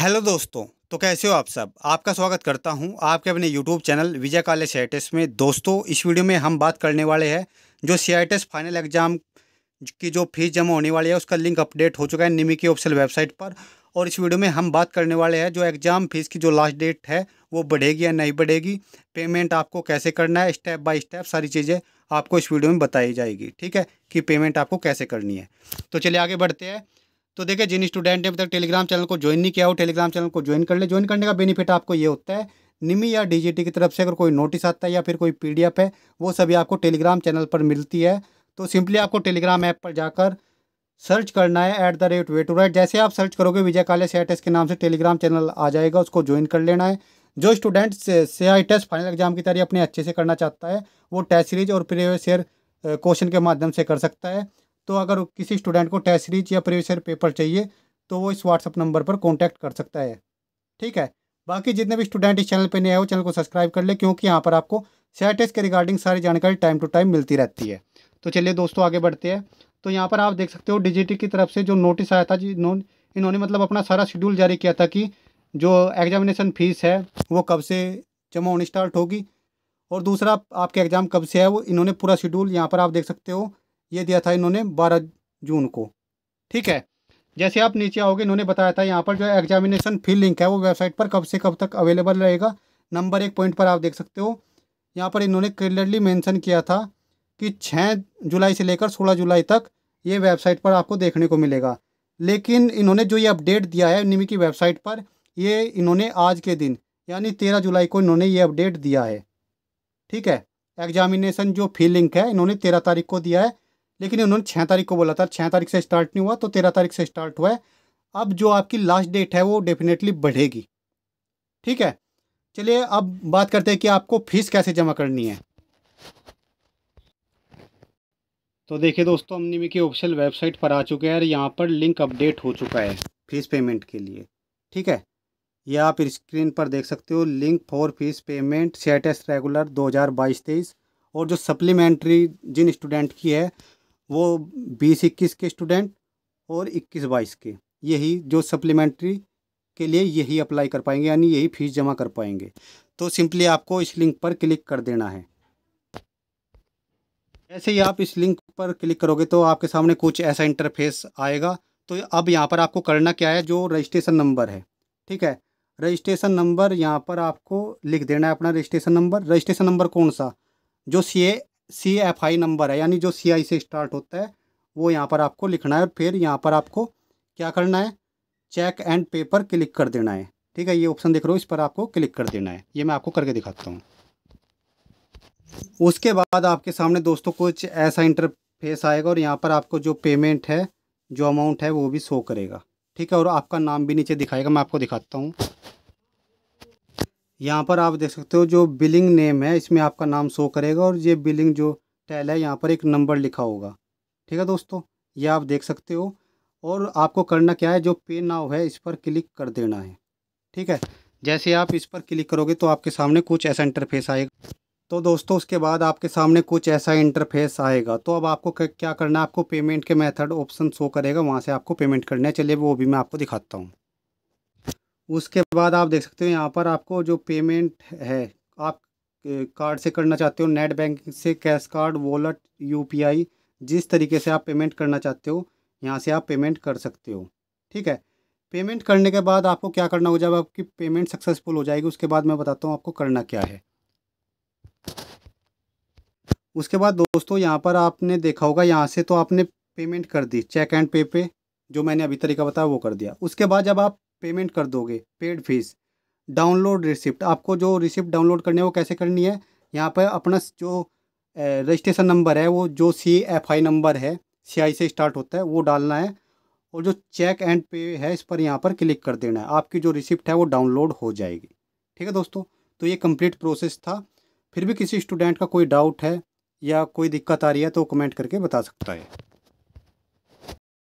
hello दोस्तों तो कैसे हो आप सब आपका स्वागत करता हूं आपके अपने YouTube channel Vijay college C में दोस्तों इस वीडियो में हम बात करने वाले हैं जो सी फाइनल एग्ज़ाम की जो फीस जमा होने वाली है उसका लिंक अपडेट हो चुका है निमी की ऑफिशियल वेबसाइट पर और इस वीडियो में हम बात करने वाले हैं जो एग्ज़ाम फीस की जो लास्ट डेट है वो बढ़ेगी या नहीं बढ़ेगी पेमेंट आपको कैसे करना है स्टेप बाय स्टेप सारी चीज़ें आपको इस वीडियो में बताई जाएगी ठीक है कि पेमेंट आपको कैसे करनी है तो चलिए आगे बढ़ते हैं तो देखिए जिन स्टूडेंट ने अभी तक टेलीग्राम चैनल को ज्वाइन नहीं किया हो टेलीग्राम चैनल को ज्वाइन कर ले ज्वाइन करने का बेनिफिट आपको ये होता है निमी या डीजीटी की तरफ से अगर कोई नोटिस आता है या फिर कोई पीडीएफ है वो सभी आपको टेलीग्राम चैनल पर मिलती है तो सिंपली आपको टेलीग्राम ऐप पर जाकर सर्च करना है at the rate way to write जैसे आप सर्च करोगे विजय काले सी के नाम से टेलीग्राम चैनल आ जाएगा उसको ज्वाइन कर लेना है जो student C I test final exam की तैयारी अपने अच्छे से करना चाहता है वो टेस्ट सीरीज और प्रीवियस ईयर क्वेश्चन के माध्यम से कर सकता है तो अगर किसी स्टूडेंट को टेस्ट सीरीज या प्रीवियस पेपर चाहिए तो वो इस व्हाट्सअप नंबर पर कॉन्टैक्ट कर सकता है ठीक है बाकी जितने भी स्टूडेंट इस चैनल पर नए हो चैनल को सब्सक्राइब कर ले क्योंकि यहाँ पर आपको सेटेस के रिगार्डिंग सारी जानकारी टाइम टू टाइम मिलती रहती है तो चलिए दोस्तों आगे बढ़ते हैं तो यहाँ पर आप देख सकते हो डिजिटी की तरफ से जो नोटिस आया था जिन्होंने इन्होंने मतलब अपना सारा शेड्यूल जारी किया था कि जो एग्जामिनेशन फीस है वो कब से जमा होनी स्टार्ट होगी और दूसरा आपके एग्ज़ाम कब से है वो इन्होंने पूरा शेड्यूल यहाँ पर आप देख सकते हो ये दिया था इन्होंने बारह जून को ठीक है जैसे आप नीचे आओगे इन्होंने बताया था यहाँ पर जो एग्जामिनेशन फी लिंक है वो वेबसाइट पर कब से कब तक अवेलेबल रहेगा नंबर एक पॉइंट पर आप देख सकते हो यहाँ पर इन्होंने क्लियरली मेंशन किया था कि छः जुलाई से लेकर सोलह जुलाई तक ये वेबसाइट पर आपको देखने को मिलेगा लेकिन इन्होंने जो ये अपडेट दिया है निमी की वेबसाइट पर ये इन्होंने आज के दिन यानी तेरह जुलाई को इन्होंने ये अपडेट दिया है ठीक है एग्जामिनेशन जो फी लिंक है इन्होंने तेरह तारीख को दिया है लेकिन उन्होंने छः तारीख को बोला था छः तारीख से स्टार्ट नहीं हुआ तो तेरह तारीख से स्टार्ट हुआ है अब जो आपकी लास्ट डेट है वो डेफिनेटली बढ़ेगी ठीक है चलिए अब बात करते हैं कि आपको फीस कैसे जमा करनी है तो देखिए दोस्तों हम निमी की ऑफिशियल वेबसाइट पर आ चुके हैं और यहाँ पर लिंक अपडेट हो चुका है फीस पेमेंट के लिए ठीक है यह आप स्क्रीन पर देख सकते हो लिंक फॉर फीस पेमेंट सेटेस्ट रेगुलर 2022 हज़ार और जो सप्लीमेंट्री जिन स्टूडेंट की है वो बीस इक्कीस के स्टूडेंट और इक्कीस बाईस के यही जो सप्लीमेंट्री के लिए यही अप्लाई कर पाएंगे यानी यही फीस जमा कर पाएंगे तो सिंपली आपको इस लिंक पर क्लिक कर देना है जैसे ही आप इस लिंक पर क्लिक करोगे तो आपके सामने कुछ ऐसा इंटरफेस आएगा तो अब यहाँ पर आपको करना क्या है जो रजिस्ट्रेशन नंबर है ठीक है रजिस्ट्रेशन नंबर यहाँ पर आपको लिख देना है अपना रजिस्ट्रेशन नंबर रजिस्ट्रेशन नंबर कौन सा जो सी सी एफ आई नंबर है यानी जो सी आई से स्टार्ट होता है वो यहाँ पर आपको लिखना है और फिर यहाँ पर आपको क्या करना है चेक एंड पेपर क्लिक कर देना है ठीक है ये ऑप्शन देख रहे हो इस पर आपको क्लिक कर देना है ये मैं आपको करके दिखाता हूँ उसके बाद आपके सामने दोस्तों कुछ ऐसा इंटरफेस आएगा और यहाँ पर आपको जो पेमेंट है जो अमाउंट है वो भी शो करेगा ठीक है और आपका नाम भी नीचे दिखाएगा मैं आपको दिखाता हूँ यहाँ पर आप देख सकते हो जो बिलिंग नेम है इसमें आपका नाम शो करेगा और ये बिलिंग जो टैल है यहाँ पर एक नंबर लिखा होगा ठीक है दोस्तों ये आप देख सकते हो और आपको करना क्या है जो पे नाव है इस पर क्लिक कर देना है ठीक है जैसे आप इस पर क्लिक करोगे तो आपके सामने कुछ ऐसा इंटरफेस आएगा तो दोस्तों उसके बाद आपके सामने कुछ ऐसा इंटरफेस आएगा तो अब आपको क्या करना है आपको पेमेंट के मेथड ऑप्शन शो करेगा वहाँ से आपको पेमेंट करना है चलिए वो भी मैं आपको दिखाता हूँ उसके बाद आप देख सकते हो यहाँ पर आपको जो पेमेंट है आप कार्ड से करना चाहते हो नेट बैंकिंग से कैश कार्ड वॉलेट यूपीआई जिस तरीके से आप पेमेंट करना चाहते हो यहाँ से आप पेमेंट कर सकते हो ठीक है पेमेंट करने के बाद आपको क्या करना होगा जब आपकी पेमेंट सक्सेसफुल हो जाएगी उसके बाद मैं बताता हूँ आपको करना क्या है उसके बाद दोस्तों यहाँ पर आपने देखा होगा यहाँ से तो आपने पेमेंट कर दी चेक एंड पे पे जो मैंने अभी तरीका बताया वो कर दिया उसके बाद जब आप पेमेंट कर दोगे पेड फीस डाउनलोड रिसिप्ट आपको जो रिसिप्ट डाउनलोड करनी है वो कैसे करनी है यहाँ पर अपना जो रजिस्ट्रेशन नंबर है वो जो सी एफ आई नंबर है सी आई से स्टार्ट होता है वो डालना है और जो चेक एंड पे है इस पर यहाँ पर क्लिक कर देना है आपकी जो रिसिप्ट है वो डाउनलोड हो जाएगी ठीक है दोस्तों तो ये कंप्लीट प्रोसेस था फिर भी किसी स्टूडेंट का कोई डाउट है या कोई दिक्कत आ रही है तो कमेंट करके बता सकता है